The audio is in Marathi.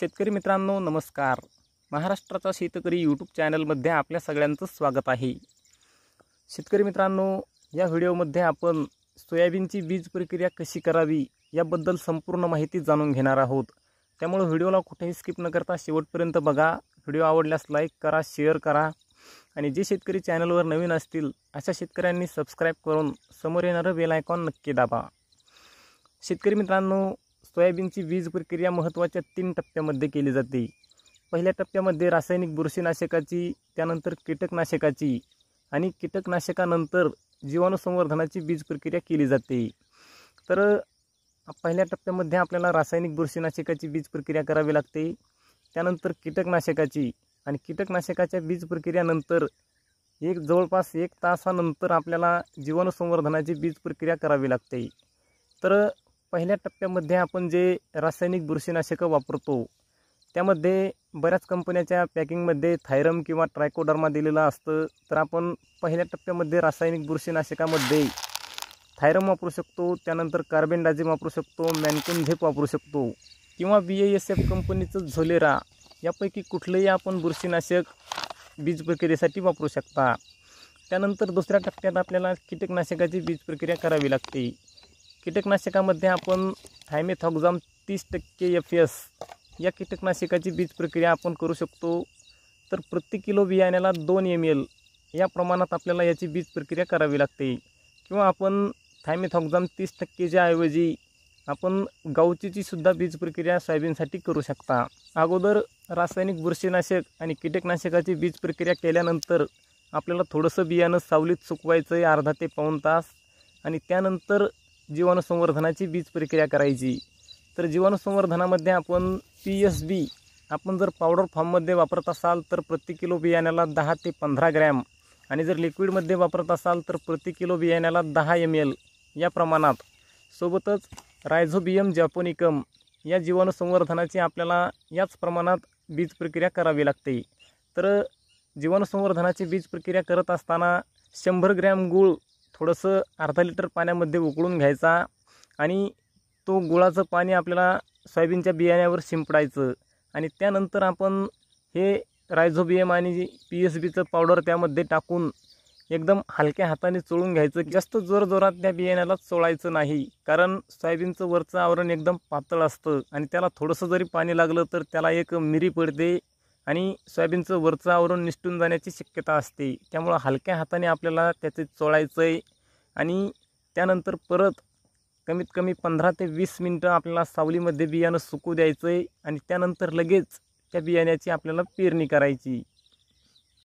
शेतकरी मित्रांनो नमस्कार महाराष्ट्राचा शेतकरी यूट्यूब चॅनलमध्ये आपल्या सगळ्यांचं स्वागत आहे शेतकरी मित्रांनो या व्हिडिओमध्ये आपण सोयाबीनची बीज प्रक्रिया कशी करावी याबद्दल संपूर्ण माहिती जाणून घेणार आहोत त्यामुळे व्हिडिओला कुठेही स्किप न करता शेवटपर्यंत बघा व्हिडिओ आवडल्यास लाईक करा शेअर करा आणि जे शेतकरी चॅनलवर नवीन असतील अशा शेतकऱ्यांनी सबस्क्राईब करून समोर येणारं बेल आयकॉन नक्की दाबा शेतकरी मित्रांनो सोयाबीनची वीज प्रक्रिया महत्त्वाच्या तीन टप्प्यामध्ये केली जाते पहिल्या टप्प्यामध्ये रासायनिक बुरशीनाशकाची त्यानंतर कीटकनाशकाची आणि कीटकनाशकानंतर जीवाणुसंवर्धनाची बीज प्रक्रिया केली जाते तर पहिल्या टप्प्यामध्ये आपल्याला रासायनिक बुरशीनाशकाची वीज प्रक्रिया करावी लागते त्यानंतर कीटकनाशकाची आणि कीटकनाशकाच्या वीज प्रक्रियानंतर एक जवळपास एक तासानंतर आपल्याला जीवाणुसंवर्धनाची बीज प्रक्रिया करावी लागते तर पहिल्या टप्प्यामध्ये आपण जे रासायनिक बुरशीनाशकं वापरतो त्यामध्ये बऱ्याच कंपन्याच्या पॅकिंगमध्ये थायरम किंवा ट्रायकोडर्मा दिलेला असतं तर आपण पहिल्या टप्प्यामध्ये रासायनिक बुरशीनाशकामध्ये थायरम वापरू शकतो त्यानंतर कार्बन वापरू शकतो मॅनकोन झेप वापरू शकतो किंवा बी एस एफ कंपनीचं झोलेरा यापैकी कुठलंही आपण बुरशीनाशक बीज प्रक्रियेसाठी वापरू शकता त्यानंतर दुसऱ्या टप्प्यात आपल्याला कीटकनाशकाची बीज प्रक्रिया करावी लागते कीटकनाशकामध्ये आपण थायमेथॉक्झाम तीस टक्के एफ एस या कीटकनाशकाची बीज प्रक्रिया आपण करू शकतो तर प्रति किलो बियाण्याला दोन एम एल या प्रमाणात आपल्याला याची बीज प्रक्रिया करावी लागते किंवा आपण थायमेथॉक्झाम तीस टक्केच्या ऐवजी आपण गावचीची सुद्धा बीज प्रक्रिया सायबीनसाठी करू शकता अगोदर रासायनिक बुरशीनाशक आणि कीटकनाशकाची बीज प्रक्रिया केल्यानंतर आपल्याला थोडंसं बियाणं सावलीत सुकवायचं आहे अर्धा ते पाऊण तास आणि त्यानंतर जीवाणू संवर्धनाची बीज प्रक्रिया करायची तर जीवाणू संवर्धनामध्ये आपण पी एस बी आपण जर पावडर फॉर्ममध्ये वापरत असाल तर प्रति किलो बियाण्याला दहा ते पंधरा ग्रॅम आणि जर लिक्विडमध्ये वापरत असाल तर प्रति किलो बियाण्याला दहा एम एल या प्रमाणात सोबतच रायझोबियम जॅपोनिकम या जीवाणू संवर्धनाची आपल्याला याच प्रमाणात बीज प्रक्रिया करावी लागते तर जीवाणू संवर्धनाची बीज प्रक्रिया करत असताना शंभर ग्रॅम गूळ थोडंसं अर्धा लिटर पाण्यामध्ये उकळून घ्यायचा आणि तो गुळाचं पाणी आपल्याला सोयाबीनच्या बियाण्यावर शिंपडायचं आणि त्यानंतर आपण हे रायझोबियम आणि पी एस बीचं पावडर त्यामध्ये टाकून एकदम हलक्या हाताने चोळून घ्यायचं जास्त जोरजोरात त्या बियाण्याला चोळायचं नाही कारण सोयाबीनचं वरचं आवरण एकदम पातळ असतं आणि त्याला थोडंसं जरी पाणी लागलं तर त्याला एक मिरी पडते आणि सोयाबीनचं वरचं आवरण निसटून जाण्याची शक्यता असते त्यामुळं हलक्या हाताने आपल्याला त्याचे चोळायचं आहे आणि त्यानंतर परत कमीत कमी पंधरा ते वीस मिनटं आपल्याला सावलीमध्ये बियाणं सुकू द्यायचं आहे आणि त्यानंतर लगेच त्या बियाण्याची आपल्याला पेरणी करायची